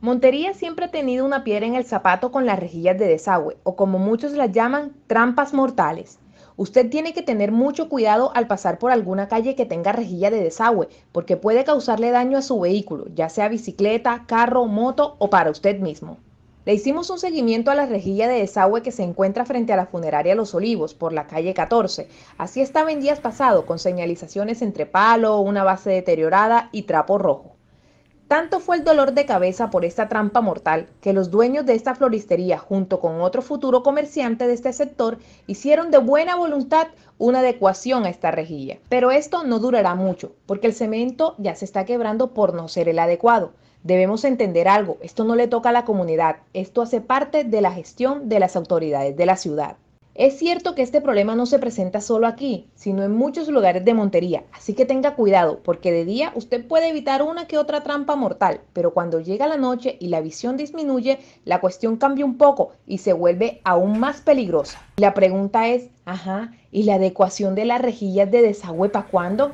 Montería siempre ha tenido una piedra en el zapato con las rejillas de desagüe, o como muchos las llaman, trampas mortales. Usted tiene que tener mucho cuidado al pasar por alguna calle que tenga rejilla de desagüe, porque puede causarle daño a su vehículo, ya sea bicicleta, carro, moto o para usted mismo. Le hicimos un seguimiento a la rejilla de desagüe que se encuentra frente a la funeraria Los Olivos, por la calle 14. Así estaba en días pasado, con señalizaciones entre palo, una base deteriorada y trapo rojo. Tanto fue el dolor de cabeza por esta trampa mortal que los dueños de esta floristería, junto con otro futuro comerciante de este sector, hicieron de buena voluntad una adecuación a esta rejilla. Pero esto no durará mucho, porque el cemento ya se está quebrando por no ser el adecuado. Debemos entender algo, esto no le toca a la comunidad, esto hace parte de la gestión de las autoridades de la ciudad. Es cierto que este problema no se presenta solo aquí, sino en muchos lugares de Montería, así que tenga cuidado, porque de día usted puede evitar una que otra trampa mortal, pero cuando llega la noche y la visión disminuye, la cuestión cambia un poco y se vuelve aún más peligrosa. La pregunta es, ajá, ¿y la adecuación de las rejillas de desagüe para cuándo?